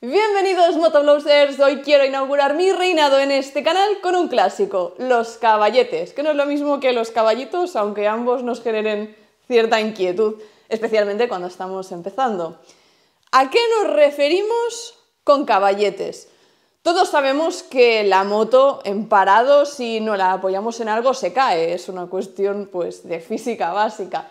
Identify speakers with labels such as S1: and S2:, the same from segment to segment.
S1: Bienvenidos Motoblowsers, hoy quiero inaugurar mi reinado en este canal con un clásico, los caballetes, que no es lo mismo que los caballitos, aunque ambos nos generen cierta inquietud, especialmente cuando estamos empezando. ¿A qué nos referimos con caballetes? Todos sabemos que la moto en parado, si no la apoyamos en algo, se cae, es una cuestión pues de física básica.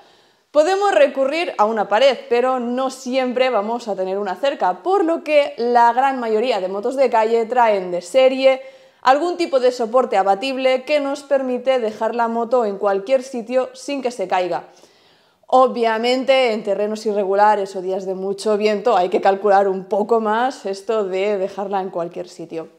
S1: Podemos recurrir a una pared, pero no siempre vamos a tener una cerca, por lo que la gran mayoría de motos de calle traen de serie algún tipo de soporte abatible que nos permite dejar la moto en cualquier sitio sin que se caiga. Obviamente en terrenos irregulares o días de mucho viento hay que calcular un poco más esto de dejarla en cualquier sitio.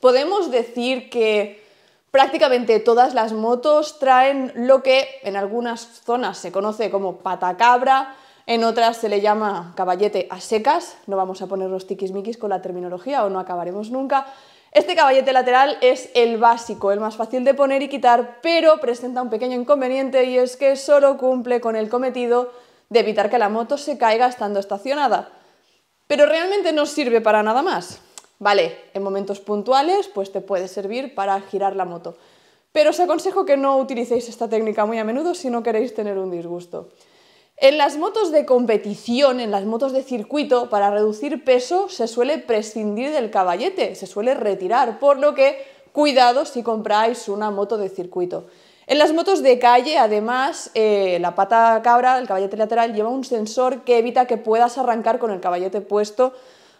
S1: Podemos decir que Prácticamente todas las motos traen lo que en algunas zonas se conoce como patacabra, en otras se le llama caballete a secas, no vamos a poner tiquis tiquismiquis con la terminología o no acabaremos nunca. Este caballete lateral es el básico, el más fácil de poner y quitar, pero presenta un pequeño inconveniente y es que solo cumple con el cometido de evitar que la moto se caiga estando estacionada. Pero realmente no sirve para nada más. Vale, en momentos puntuales pues te puede servir para girar la moto. Pero os aconsejo que no utilicéis esta técnica muy a menudo si no queréis tener un disgusto. En las motos de competición, en las motos de circuito, para reducir peso se suele prescindir del caballete, se suele retirar, por lo que cuidado si compráis una moto de circuito. En las motos de calle, además, eh, la pata cabra, el caballete lateral, lleva un sensor que evita que puedas arrancar con el caballete puesto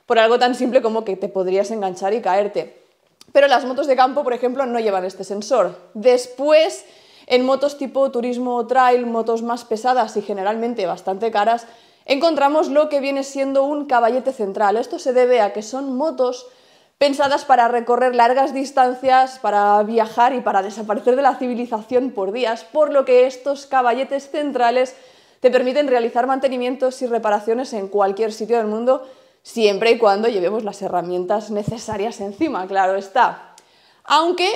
S1: por algo tan simple como que te podrías enganchar y caerte. Pero las motos de campo, por ejemplo, no llevan este sensor. Después, en motos tipo turismo o trail, motos más pesadas y generalmente bastante caras, encontramos lo que viene siendo un caballete central. Esto se debe a que son motos pensadas para recorrer largas distancias, para viajar y para desaparecer de la civilización por días, por lo que estos caballetes centrales te permiten realizar mantenimientos y reparaciones en cualquier sitio del mundo siempre y cuando llevemos las herramientas necesarias encima, claro está. Aunque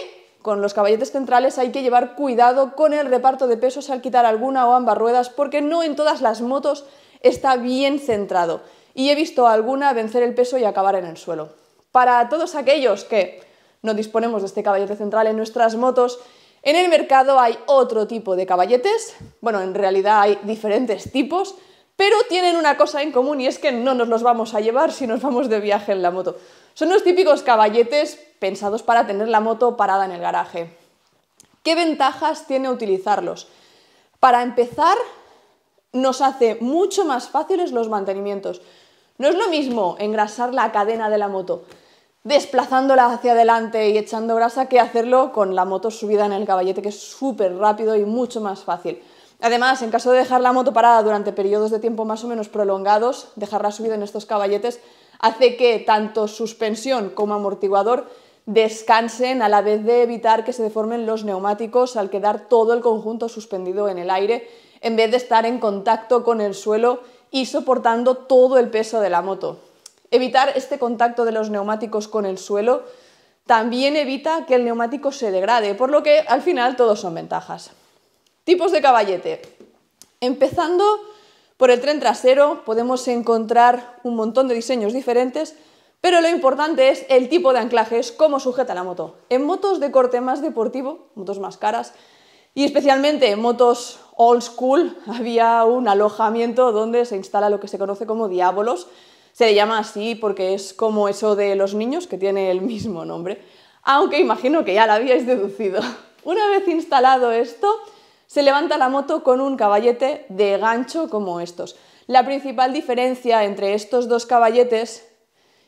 S1: con los caballetes centrales hay que llevar cuidado con el reparto de pesos al quitar alguna o ambas ruedas porque no en todas las motos está bien centrado y he visto alguna vencer el peso y acabar en el suelo. Para todos aquellos que no disponemos de este caballete central en nuestras motos, en el mercado hay otro tipo de caballetes, bueno, en realidad hay diferentes tipos, pero tienen una cosa en común y es que no nos los vamos a llevar si nos vamos de viaje en la moto. Son los típicos caballetes pensados para tener la moto parada en el garaje. ¿Qué ventajas tiene utilizarlos? Para empezar, nos hace mucho más fáciles los mantenimientos. No es lo mismo engrasar la cadena de la moto desplazándola hacia adelante y echando grasa que hacerlo con la moto subida en el caballete, que es súper rápido y mucho más fácil. Además, en caso de dejar la moto parada durante periodos de tiempo más o menos prolongados, dejarla subida en estos caballetes hace que tanto suspensión como amortiguador descansen a la vez de evitar que se deformen los neumáticos al quedar todo el conjunto suspendido en el aire, en vez de estar en contacto con el suelo y soportando todo el peso de la moto. Evitar este contacto de los neumáticos con el suelo también evita que el neumático se degrade, por lo que al final todos son ventajas. Tipos de caballete. Empezando por el tren trasero, podemos encontrar un montón de diseños diferentes, pero lo importante es el tipo de anclaje Es cómo sujeta la moto. En motos de corte más deportivo, motos más caras, y especialmente en motos old school, había un alojamiento donde se instala lo que se conoce como diábolos. Se le llama así porque es como eso de los niños, que tiene el mismo nombre, aunque imagino que ya lo habíais deducido. Una vez instalado esto, se levanta la moto con un caballete de gancho como estos. La principal diferencia entre estos dos caballetes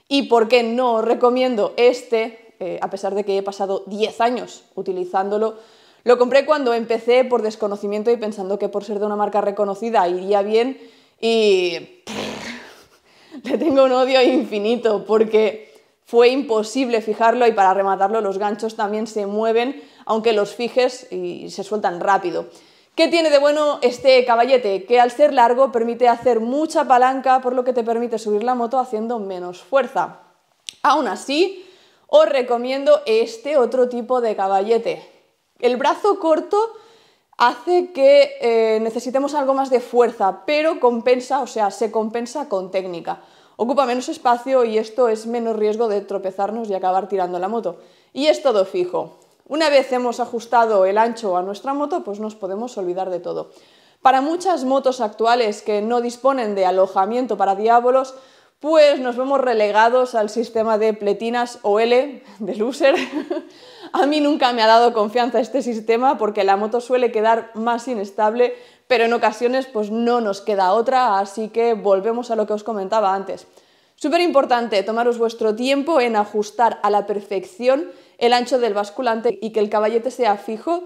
S1: y por qué no os recomiendo este, eh, a pesar de que he pasado 10 años utilizándolo, lo compré cuando empecé por desconocimiento y pensando que por ser de una marca reconocida iría bien y le tengo un odio infinito porque fue imposible fijarlo y para rematarlo los ganchos también se mueven aunque los fijes y se sueltan rápido. ¿Qué tiene de bueno este caballete? Que al ser largo permite hacer mucha palanca, por lo que te permite subir la moto haciendo menos fuerza. Aún así, os recomiendo este otro tipo de caballete. El brazo corto hace que eh, necesitemos algo más de fuerza, pero compensa, o sea, se compensa con técnica. Ocupa menos espacio y esto es menos riesgo de tropezarnos y acabar tirando la moto. Y es todo fijo. Una vez hemos ajustado el ancho a nuestra moto, pues nos podemos olvidar de todo. Para muchas motos actuales que no disponen de alojamiento para diábolos, pues nos vemos relegados al sistema de pletinas OL, de loser. a mí nunca me ha dado confianza este sistema porque la moto suele quedar más inestable, pero en ocasiones pues no nos queda otra, así que volvemos a lo que os comentaba antes. Súper importante tomaros vuestro tiempo en ajustar a la perfección el ancho del basculante y que el caballete sea fijo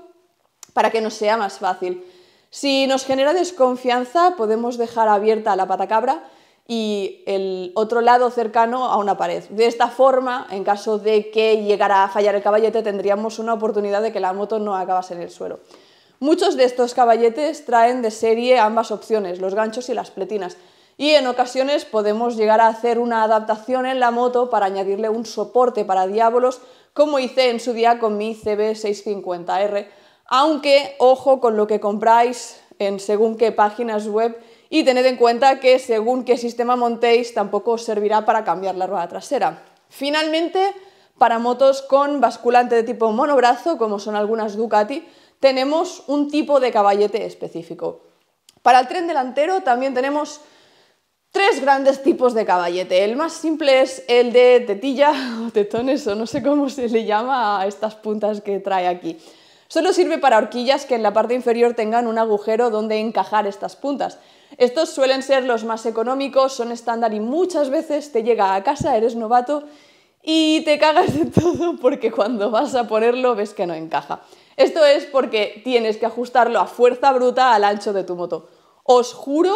S1: para que nos sea más fácil. Si nos genera desconfianza, podemos dejar abierta la patacabra y el otro lado cercano a una pared. De esta forma, en caso de que llegara a fallar el caballete, tendríamos una oportunidad de que la moto no acabase en el suelo. Muchos de estos caballetes traen de serie ambas opciones, los ganchos y las pletinas y en ocasiones podemos llegar a hacer una adaptación en la moto para añadirle un soporte para diábolos, como hice en su día con mi CB650R, aunque ojo con lo que compráis en según qué páginas web y tened en cuenta que según qué sistema montéis tampoco os servirá para cambiar la rueda trasera. Finalmente, para motos con basculante de tipo monobrazo, como son algunas Ducati, tenemos un tipo de caballete específico. Para el tren delantero también tenemos tres grandes tipos de caballete. El más simple es el de tetilla o tetones o no sé cómo se le llama a estas puntas que trae aquí. Solo sirve para horquillas que en la parte inferior tengan un agujero donde encajar estas puntas. Estos suelen ser los más económicos, son estándar y muchas veces te llega a casa, eres novato y te cagas de todo porque cuando vas a ponerlo ves que no encaja. Esto es porque tienes que ajustarlo a fuerza bruta al ancho de tu moto. Os juro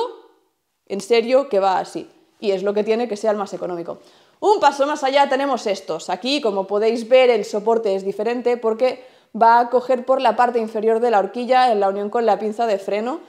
S1: en serio, que va así. Y es lo que tiene que ser el más económico. Un paso más allá tenemos estos. Aquí, como podéis ver, el soporte es diferente porque va a coger por la parte inferior de la horquilla en la unión con la pinza de freno.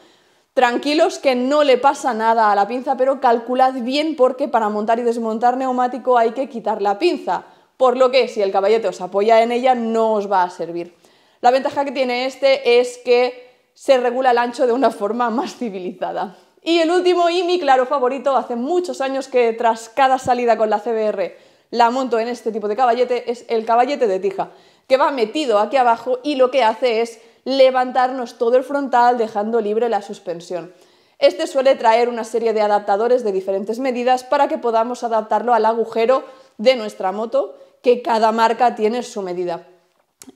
S1: Tranquilos que no le pasa nada a la pinza, pero calculad bien porque para montar y desmontar neumático hay que quitar la pinza, por lo que si el caballete os apoya en ella no os va a servir. La ventaja que tiene este es que se regula el ancho de una forma más civilizada. Y el último y mi claro favorito, hace muchos años que tras cada salida con la CBR la monto en este tipo de caballete, es el caballete de tija, que va metido aquí abajo y lo que hace es levantarnos todo el frontal dejando libre la suspensión. Este suele traer una serie de adaptadores de diferentes medidas para que podamos adaptarlo al agujero de nuestra moto, que cada marca tiene su medida.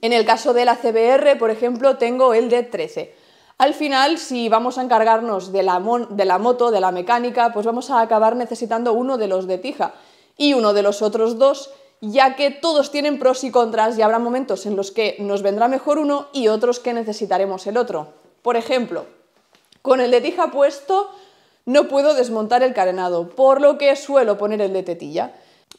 S1: En el caso de la CBR, por ejemplo, tengo el de 13. Al final, si vamos a encargarnos de la, moto, de la mecánica, pues vamos a acabar necesitando uno de los de tija y uno de los otros dos, ya que todos tienen pros y contras y habrá momentos en los que nos vendrá mejor uno y otros que necesitaremos el otro. Por ejemplo, con el de tija puesto no puedo desmontar el carenado, por lo que suelo poner el de tetilla.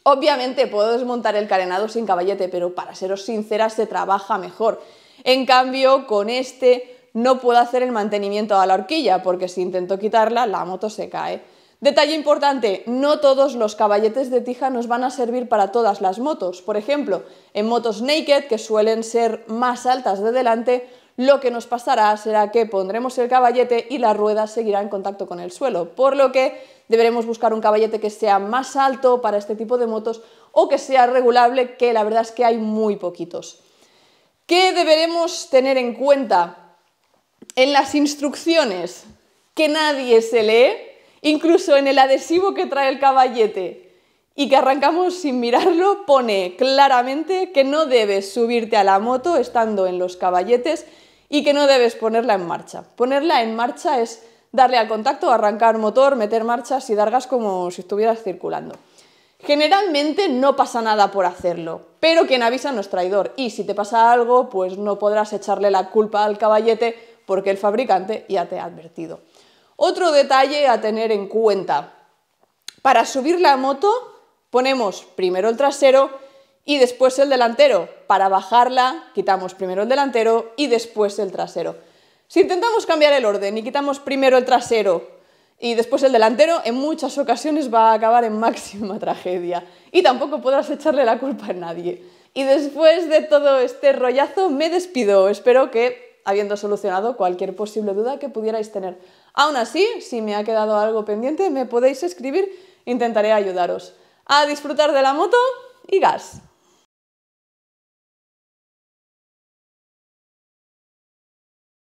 S1: Obviamente puedo desmontar el carenado sin caballete, pero para seros sinceras se trabaja mejor. En cambio, con este no puedo hacer el mantenimiento a la horquilla porque si intento quitarla la moto se cae. Detalle importante, no todos los caballetes de tija nos van a servir para todas las motos. Por ejemplo, en motos naked, que suelen ser más altas de delante, lo que nos pasará será que pondremos el caballete y la rueda seguirá en contacto con el suelo, por lo que deberemos buscar un caballete que sea más alto para este tipo de motos o que sea regulable, que la verdad es que hay muy poquitos. ¿Qué deberemos tener en cuenta? en las instrucciones que nadie se lee, incluso en el adhesivo que trae el caballete y que arrancamos sin mirarlo, pone claramente que no debes subirte a la moto estando en los caballetes y que no debes ponerla en marcha. Ponerla en marcha es darle al contacto, arrancar motor, meter marchas y dar gas como si estuvieras circulando. Generalmente no pasa nada por hacerlo, pero quien avisa no es traidor y si te pasa algo, pues no podrás echarle la culpa al caballete porque el fabricante ya te ha advertido. Otro detalle a tener en cuenta. Para subir la moto ponemos primero el trasero y después el delantero. Para bajarla quitamos primero el delantero y después el trasero. Si intentamos cambiar el orden y quitamos primero el trasero y después el delantero, en muchas ocasiones va a acabar en máxima tragedia y tampoco podrás echarle la culpa a nadie. Y después de todo este rollazo me despido, espero que habiendo solucionado cualquier posible duda que pudierais tener. Aún así, si me ha quedado algo pendiente, me podéis escribir, intentaré ayudaros. A disfrutar de la moto y gas.